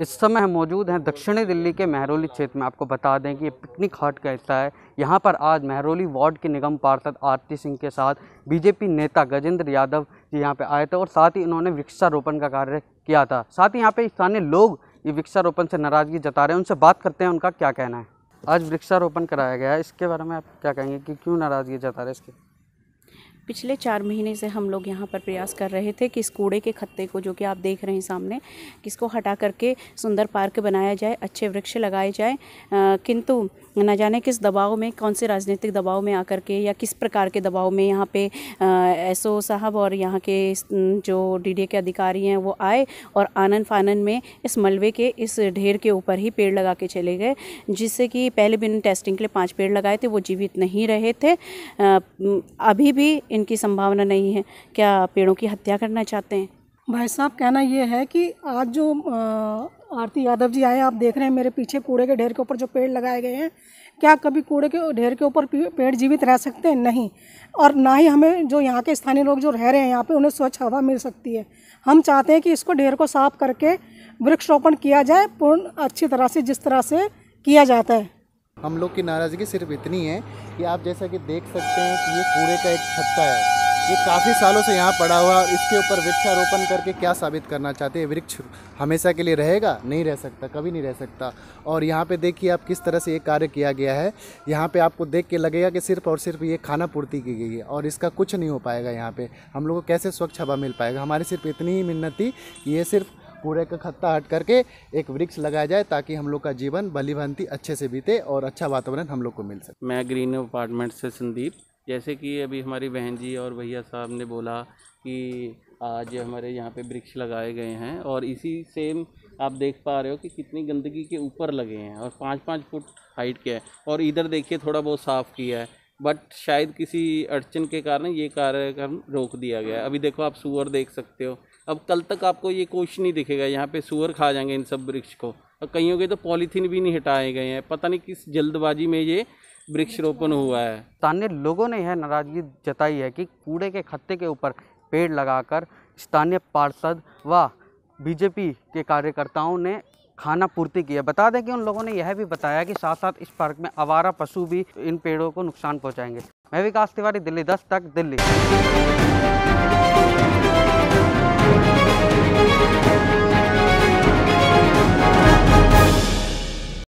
इस समय हम मौजूद हैं दक्षिणी दिल्ली के मेहरोली क्षेत्र में आपको बता दें कि ये पिकनिक हट का हिस्सा है यहाँ पर आज मेहरोली वार्ड के निगम पार्षद आरती सिंह के साथ बीजेपी नेता गजेंद्र यादव जी यहाँ पे आए थे और साथ ही इन्होंने वृक्षारोपण का कार्य किया था साथ ही यहाँ पे स्थानीय लोग ये वृक्षारोपण से नाराज़गी जता रहे हैं उनसे बात करते हैं उनका क्या कहना है आज वृक्षारोपण कराया गया है इसके बारे में आप क्या कहेंगे कि क्यों नाराज़गी जता रहे हैं इसके पिछले चार महीने से हम लोग यहाँ पर प्रयास कर रहे थे कि इस कूड़े के खत्ते को जो कि आप देख रहे हैं सामने इसको हटा करके सुंदर पार्क बनाया जाए अच्छे वृक्ष लगाए जाए किंतु न जाने किस दबाव में कौन से राजनीतिक दबाव में आकर के या किस प्रकार के दबाव में यहाँ पे एस साहब और यहाँ के जो डी के अधिकारी हैं वो आए और आनन फानन में इस मलबे के इस ढेर के ऊपर ही पेड़ लगा के चले गए जिससे कि पहले इन टेस्टिंग के लिए पाँच पेड़ लगाए थे वो जीवित नहीं रहे थे अभी भी इनकी संभावना नहीं है क्या पेड़ों की हत्या करना चाहते हैं भाई साहब कहना ये है कि आज जो आरती यादव जी आए आप देख रहे हैं मेरे पीछे कूड़े के ढेर के ऊपर जो पेड़ लगाए गए हैं क्या कभी कूड़े के ढेर के ऊपर पेड़ जीवित रह सकते हैं नहीं और ना ही हमें जो यहाँ के स्थानीय लोग जो रह रहे हैं यहाँ पे उन्हें स्वच्छ हवा मिल सकती है हम चाहते हैं कि इसको ढेर को साफ करके वृक्षरोपण किया जाए पूर्ण अच्छी तरह से जिस तरह से किया जाता है हम लोग की नाराज़गी सिर्फ इतनी है कि आप जैसा कि देख सकते हैं कि ये कूड़े का एक छत्ता है ये काफ़ी सालों से यहाँ पड़ा हुआ इसके ऊपर वृक्षारोपण करके क्या साबित करना चाहते हैं वृक्ष हमेशा के लिए रहेगा नहीं रह सकता कभी नहीं रह सकता और यहाँ पे देखिए आप किस तरह से ये कार्य किया गया है यहाँ पे आपको देख के लगेगा कि सिर्फ और सिर्फ ये खाना पूर्ति की गई है और इसका कुछ नहीं हो पाएगा यहाँ पर हम लोग को कैसे स्वच्छ हवा मिल पाएगा हमारी सिर्फ इतनी ही मिन्नत थी कि ये सिर्फ पूरे का खत्ता हट करके एक वृक्ष लगाया जाए ताकि हम लोग का जीवन भली अच्छे से बीते और अच्छा वातावरण हम लोग को मिल सके मैं ग्रीन अपार्टमेंट से संदीप जैसे कि अभी हमारी बहन जी और भैया साहब ने बोला कि आज हमारे यहाँ पे वृक्ष लगाए गए हैं और इसी सेम आप देख पा रहे हो कि कितनी गंदगी के ऊपर लगे हैं और पाँच पाँच फुट हाइट के हैं और इधर देखिए थोड़ा बहुत साफ़ किया है बट शायद किसी अड़चन के कारण ये कार्यक्रम रोक दिया गया है अभी देखो आप सुअर देख सकते हो अब कल तक आपको ये कोश नहीं दिखेगा यहाँ पे सुअर खा जाएंगे इन सब वृक्ष को और कईयों के तो पॉलीथीन भी नहीं हटाए गए हैं पता नहीं किस जल्दबाजी में ये वृक्षरोपण हुआ है स्थानीय लोगों ने यह नाराजगी जताई है कि कूड़े के खत्ते के ऊपर पेड़ लगाकर स्थानीय पार्षद व बीजेपी के कार्यकर्ताओं ने खाना पूर्ति किया बता दें कि उन लोगों ने यह भी बताया कि साथ साथ इस पार्क में आवारा पशु भी इन पेड़ों को नुकसान पहुंचाएंगे मैं विकास तिवारी दिल्ली दस तक दिल्ली